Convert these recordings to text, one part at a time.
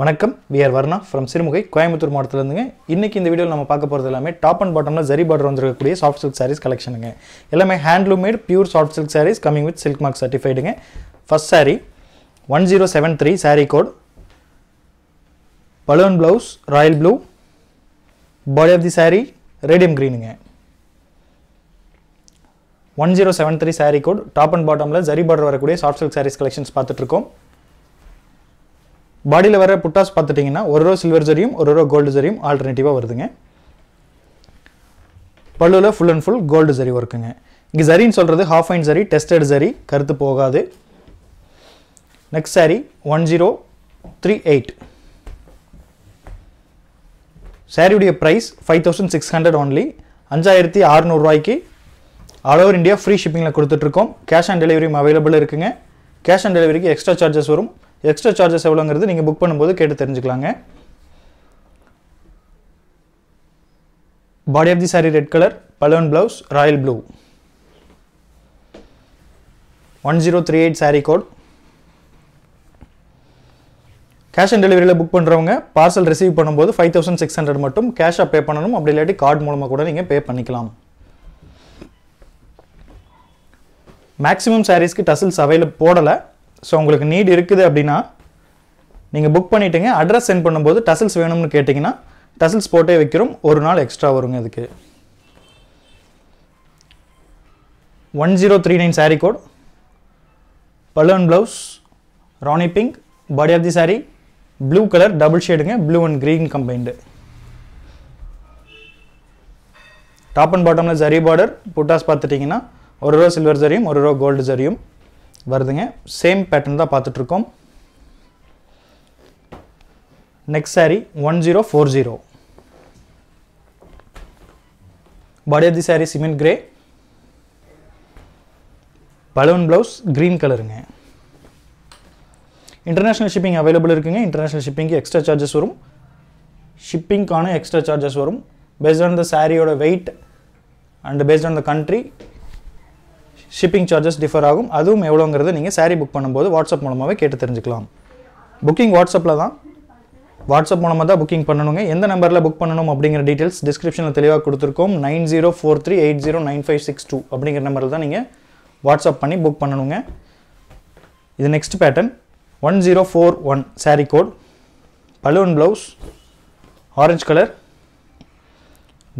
வணக்கம் ஆர் வர்ணா ஃப்ரம் சிறுமுகை கோயம்புத்தூர் மாவட்டத்துலேருந்துங்க இன்றைக்கி இந்த வீடியோவில் நம்ம பார்க்க போகிறது எல்லாமே டாப் அண்ட் பாட்டமில் ஜரி பார்டர் வந்துருக்கக்கூடிய சாஃப்ட் சில்க் சாரீஸ் கலெக்ஷனுங்க எல்லாமே handloom made pure soft silk sarees coming with silk mark சர்டிஃபைடுங்க first saree one zero seven three saree code balloon blouse royal blue body of the saree radium க்ரீனுங்க one zero seven three saree code top and பாட்டமில் zari border வரக்கூடிய soft silk saris collections பார்த்துட்ருக்கோம் பாடியில் வர புட்டாஸ் பார்த்துட்டிங்கன்னா ஒரு ரோ சில்வர் ஜரியும் ஒரு ரோ கோல்டு ஜரியும் ஆல்டர்னேட்டிவாக வருதுங்க பல்லுவில் full and full gold zari ஒர்க்குங்க இங்கே ஜரின்னு சொல்கிறது half and zari tested zari கருத்து போகாது next saree one zero three eight சாரியுடைய price five thousand six hundred only அஞ்சாயிரத்தி அறுநூறுவாய்க்கு ஆல் ஓவர் இந்தியா ஃப்ரீ ஷிப்பிங்கில் கொடுத்துட்ருக்கோம் கேஷ் ஆன் டெலிவரியும் அவைலபிள் இருக்குங்க கேஷ் ஆன் டெலிவரிக்கு எக்ஸ்ட்ரா சார்ஜஸ் வரும் எக்ஸ்ட்ரா சார்ஜஸ் எவ்வளோங்கிறது நீங்கள் புக் பண்ணும்போது கேட்டு தெரிஞ்சுக்கலாங்க body of the saree red colour balloon blouse royal blue one zero three eight saree code cash on டெலிவரியில் புக் பண்ணுறவங்க பார்சல் ரிசீவ் பண்ணும்போது ஃபைவ் தௌசண்ட் சிக்ஸ் ஹண்ட்ரட் மட்டும் கேஷாக பே பண்ணணும் அப்படி இல்லாட்டி கார்டு மூலமாக கூட நீங்கள் பே பண்ணிக்கலாம் மேக்ஸிமம் சாரீஸ்க்கு டசில்ஸ் அவைலபிள் போடலை ஸோ உங்களுக்கு நீட் இருக்குது அப்படின்னா நீங்கள் புக் பண்ணிவிட்டுங்க அட்ரஸ் சென்ட் பண்ணும்போது டசல்ஸ் வேணும்னு கேட்டிங்கன்னா டசல்ஸ் போட்டே வைக்கிறோம் ஒரு நாள் எக்ஸ்ட்ரா வருங்க இதுக்கு one zero three nine sari code pallu blouse ராணி pink body of the saree blue colour double ஷேடுங்க blue and green combined top and பாட்டமில் ஜரி பார்டர் புட்டாஸ் பார்த்துட்டிங்கன்னா ஒரு ரோ சில்வர் ஜரியும் ஒரு ரோ கோல்டு ஜரியும் வருதுங்க சேம் பேட்டர்ன் தான் பார்த்துட்ருக்கோம் next saree one zero four zero body of the saree cement grey balloon blouse green கலருங்க இன்டர்நேஷ்னல் ஷிப்பிங் அவைலபிள் இருக்குங்க இன்டர்நேஷ்னல் ஷிப்பிங்க்கு எக்ஸ்ட்ரா சார்ஜஸ் வரும் ஷிப்பிங்க்கான எக்ஸ்ட்ரா சார்ஜஸ் வரும் பேஸ்ட் ஆன் த சாரியோட weight and based on the country shipping charges differ ஆகும் அதுவும் எவ்வளோங்கிறது நீங்கள் சாரீ புக் பண்ணும்போது வாட்ஸ்அப் மூலமாகவே கேட்டு தெரிஞ்சுக்கலாம் புக்கிங் வாட்ஸ்அப்பில் தான் வாட்ஸ்அப் மூலமாக தான் புக்கிங் பண்ணணுங்க எந்த நம்பரில் புக் பண்ணணும் அப்படிங்கிற டீட்டெயில்ஸ் டிஸ்கிரிப்ஷனில் தெளிவாக கொடுத்துருக்கோம் nine zero four three eight zero nine five six two அப்படிங்கிற நம்பரில் தான் நீங்கள் வாட்ஸ்அப் பண்ணி புக் பண்ணணுங்க இது next pattern one zero four one sari code balloon blouse orange colour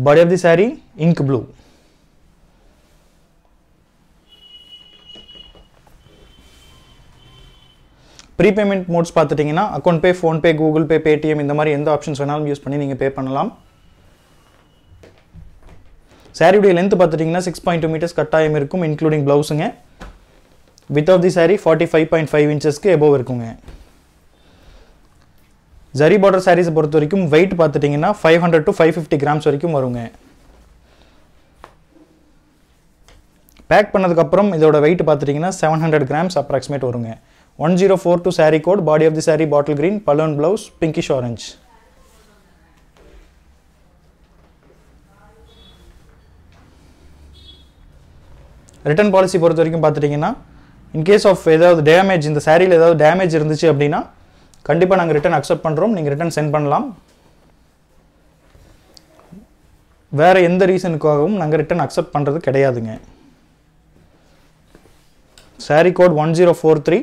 body of the saree ink blue prepayment modes பார்த்துட்டிங்கன்னா account pay PhonePe Google Pay Paytm இந்த மாதிரி எந்த ஆப்ஷன்ஸ் வேணாலும் யூஸ் பண்ணி நீங்கள் பே பண்ணலாம் சாரியுடைய லென்த் பார்த்துட்டிங்கன்னா சிக்ஸ் பாயிண்ட் டூ மீட்டர்ஸ் கட்டாயம் இருக்கும் இன்க்ளூடிங் ப்ளவுஸுங்க width of the saree forty five point five இன்ச்சஸ்க்கு எபோவ் இருக்குங்க ஜரி பார்டர் சாரீஸை பொறுத்த வரைக்கும் வெயிட் பார்த்துட்டிங்கன்னா five hundred to five fifty grams வரைக்கும் வருங்க பேக் பண்ணதுக்கப்புறம் இதோட வெயிட் பார்த்துட்டிங்கன்னா செவன் ஹண்ட்ரட் கிராம்ஸ் அப்ராக்சிமேட் வருங்க one zero four two saree code body of the saree bottle green balloon blouse pinkish orange return policy பொறுத்த வரைக்கும் பார்த்துட்டிங்கன்னா இன்கேஸ் ஆஃப் ஏதாவது டேமேஜ் இந்த சாரியில் ஏதாவது டேமேஜ் இருந்துச்சு அப்படின்னா கண்டிப்பாக நாங்கள் ரிட்டன் அக்செப்ட் பண்ணுறோம் நீங்கள் ரிட்டன் சென்ட் பண்ணலாம் வேறு எந்த ரீசனுக்காகவும் நாங்கள் ரிட்டர்ன் அக்செப்ட் பண்ணுறது கிடையாதுங்க saree code one zero four three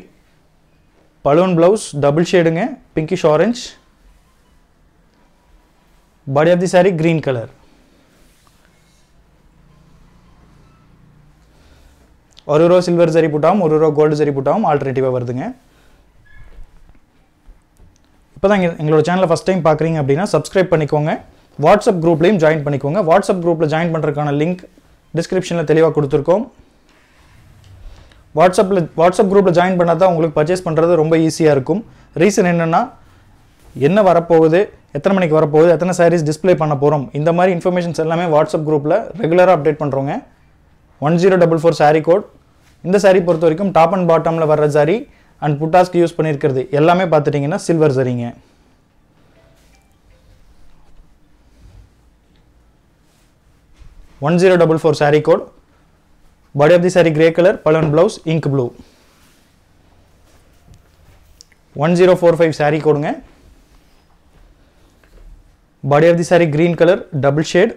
balloon blouse double ஷேடுங்க pinkish orange body of the saree green colour ஒரு ரூபா சில்வர் சரி போட்டாவும் ஒரு ரூபா கோல்டு சரி போட்டாவும் ஆல்டர்னேட்டிவாக வருதுங்க இப்போ தான் எங்களோட சேனலை ஃபஸ்ட் டைம் பார்க்குறீங்க அப்படின்னா சப்ஸ்கிரைப் பண்ணிக்கோங்க வாட்ஸ்அப் குரூப்லேயும் ஜாயின் பண்ணிக்கோங்க வாட்ஸ்அப் குரூப்பில் ஜாயின் பண்ணுறதுக்கான லிங்க் டிஸ்கிரிப்ஷனில் தெளிவாக கொடுத்துருக்கோம் வாட்ஸ்அப்பில் வாட்ஸ்அப் குரூப்பில் ஜாயின் பண்ணால் தான் உங்களுக்கு பர்ச்சேஸ் பண்ணுறது ரொம்ப ஈஸியாக இருக்கும் ரீசன் என்னென்னா என்ன வரப்போகுது எத்தனை மணிக்கு வரப்போகுது எத்தனை சாரீஸ் டிஸ்பிளே பண்ண போகிறோம் இந்த மாதிரி இன்ஃபர்மேஷன்ஸ் எல்லாமே வாட்ஸ்அப் குரூப்பில் ரெகுலராக அப்டேட் பண்ணுறோங்க one zero double four saree code இந்த சாரீ பொறுத்த வரைக்கும் டாப் அண்ட் பாட்டமில் வர்ற சாரி அண்ட் புட்டாஸ்க்கு யூஸ் பண்ணியிருக்கிறது எல்லாமே பார்த்துட்டிங்கன்னா சில்வர் சரிங்க one zero double four saree code Body of the saree grey color, pal and blouse ink blue. 1045 saree கொடுங்க. Body of the saree green color, double shade.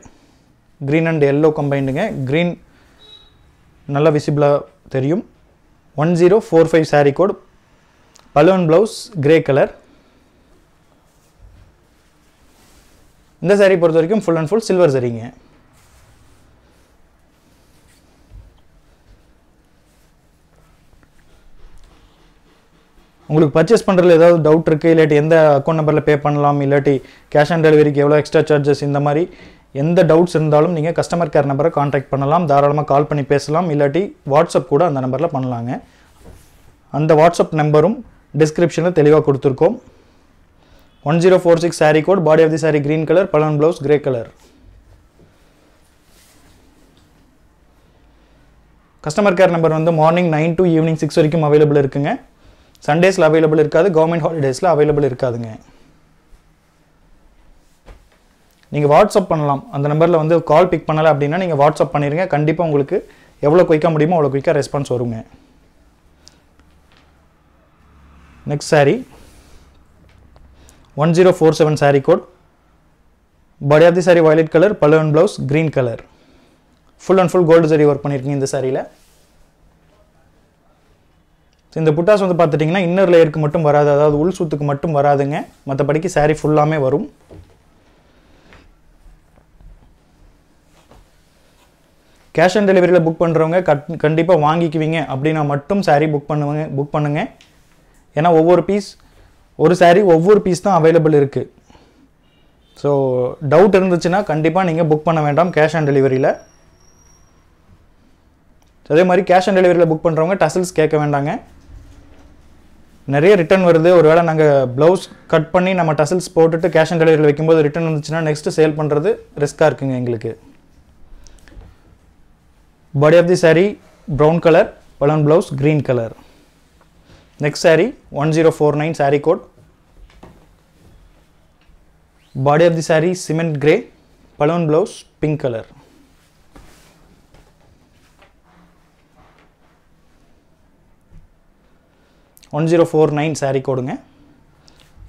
Green and yellow combinedங்க. Green நல்ல விசிபிளா தெரியும். 1045 saree code. Pallu and blouse grey colour இந்த saree பொறுத்த வரைக்கும் full and full silver சரிங்க உங்களுக்கு பர்ச்சேஸ் பண்ணுறதுல ஏதாவது டவுட் இருக்குது இல்லாட்டி எந்த அக்கௌண்ட் நம்பரில் பே பண்ணலாம் இல்லாட்டி கேஷ் ஆன் டெலிவரிக்கு எவ்வளோ எக்ஸ்ட்ரா சார்ஜஸ் இந்த மாதிரி எந்த டவுட்ஸ் இருந்தாலும் நீங்கள் கஸ்டமர் கேர் நம்பரை காண்டாக்ட் பண்ணலாம் தாராளமாக கால் பண்ணி பேசலாம் இல்லாட்டி வாட்ஸ்அப் கூட அந்த நம்பரில் பண்ணலாங்க அந்த வாட்ஸ்அப் நம்பரும் டிஸ்கிரிப்ஷனில் தெளிவாக கொடுத்துருக்கோம் one zero four six saree code body of the saree green colour balloon blouse grey colour customer care number வந்து morning nine to evening six வரைக்கும் அவைலபிள் இருக்குங்க சண்டேஸில் அவைலபிள் இருக்காது கவர்மெண்ட் ஹாலிடேஸில் அவைலபிள் இருக்காதுங்க நீங்கள் வாட்ஸ்அப் பண்ணலாம் அந்த நம்பரில் வந்து கால் பிக் பண்ணலை அப்படின்னா நீங்கள் வாட்ஸ்அப் பண்ணிடுங்க கண்டிப்பாக உங்களுக்கு எவ்வளோ குயிக்காக முடியுமோ அவ்வளோ குயிக்காக ரெஸ்பான்ஸ் வருங்க next saree one zero four seven saree code body saree violet colour பல்லுவன் blouse green colour full and full gold zari work பண்ணியிருக்கீங்க இந்த சாரியில் இந்த புட்டாஸ் வந்து பார்த்துட்டிங்கன்னா இன்னர் லேயருக்கு மட்டும் வராது அதாவது உள் சூத்துக்கு மட்டும் வராதுங்க மற்றபடிக்கு சாரீ ஃபுல்லாமே வரும் கேஷ் ஆன் டெலிவரியில் புக் பண்ணுறவங்க கட் கண்டிப்பாக வாங்கிக்குவீங்க அப்படின்னா மட்டும் சாரீ புக் பண்ணுவேங்க புக் பண்ணுங்கள் ஏன்னா ஒவ்வொரு பீஸ் ஒரு சாரீ ஒவ்வொரு பீஸ் தான் அவைலபிள் இருக்குது ஸோ டவுட் இருந்துச்சுன்னா கண்டிப்பாக நீங்கள் புக் பண்ண வேண்டாம் கேஷ் ஆன் டெலிவரியில் அதே மாதிரி கேஷ் ஆன் டெலிவரியில் புக் பண்ணுறவங்க டசல்ஸ் கேட்க வேண்டாங்க நிறைய ரிட்டர்ன் வருது ஒருவேளை நாங்கள் ப்ளவுஸ் கட் பண்ணி நம்ம டசல்ஸ் போட்டுட்டு கேஷ் ஆன் டெலிவரியில் வைக்கும்போது ரிட்டன் வந்துச்சுன்னா நெக்ஸ்ட்டு சேல் பண்ணுறது ரிஸ்க்காக இருக்குங்க எங்களுக்கு body of the saree brown colour balloon blouse green colour next saree one zero four nine sari code body of the saree cement grey balloon blouse pink colour one zero four nine saree கோடுங்க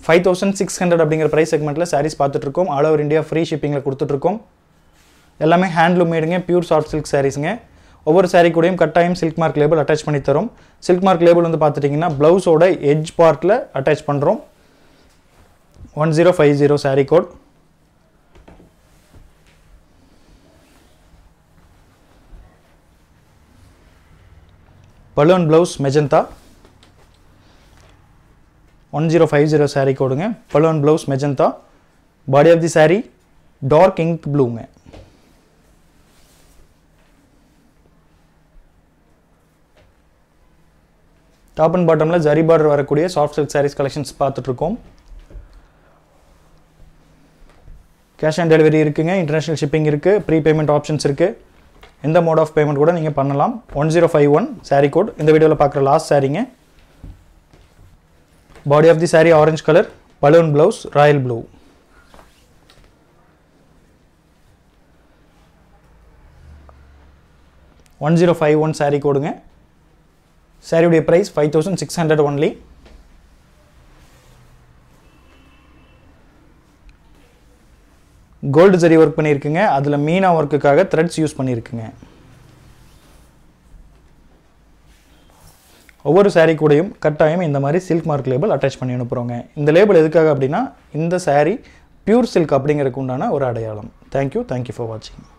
five thousand six hundred அப்படிங்கிற price செக்மெண்ட்டில் சாரீஸ் பார்த்துட்ருக்கோம் all over India free ஷிப்பிங்கில் கொடுத்துட்ருக்கோம் எல்லாமே handloom மேடுங்க pure soft silk சாரீஸுங்க ஒவ்வொரு சாரீ கூடயும் கட்டாயம் சில்க் மார்க் லேபிள் அட்டாச் பண்ணி தரும் சில்க் மார்க் லேபிள் வந்து பார்த்துட்டிங்கன்னா ப்ளவுஸோட எஜ் பார்ட்டில் அட்டாச் பண்ணுறோம் one zero five zero saree code balloon blouse magenta one zero five zero saree கோடுங்க balloon blouse magenta body of the saree dark ink ப்ளூங்க டாப் அண்ட் பாட்டமில் ஜரி பார்டர் வரக்கூடிய சாஃப்ட் சில்க் சாரீஸ் கலெக்ஷன்ஸ் பார்த்துட்ருக்கோம் கேஷ் ஆன் டெலிவரி இருக்குங்க international shipping இருக்குது pre payment options இருக்குது எந்த mode of payment கூட நீங்கள் பண்ணலாம் one zero five one sari code இந்த வீடியோவில் பார்க்குற லாஸ்ட் சாரீங்க body of the saree orange color, balloon blouse royal blue. One zero five one saree கொடுங்க சாரியுடைய price five thousand six hundred only gold zari work பண்ணியிருக்குங்க அதில் மீனா ஒர்க்குக்காக த்ரெட்ஸ் யூஸ் பண்ணியிருக்குங்க ஒவ்வொரு சாரீ கூடையும் கட்டாயம் இந்த மாதிரி சில்க் மார்க் லேபிள் அட்டாச் பண்ணி அனுப்புகிறோங்க இந்த லேபிள் எதுக்காக அப்படின்னா இந்த சாரீ பியூர் சில்க் அப்படிங்கிறதுக்கு உண்டான ஒரு அடையாளம் தேங்க்யூ தேங்க்யூ ஃபார் வாட்சிங்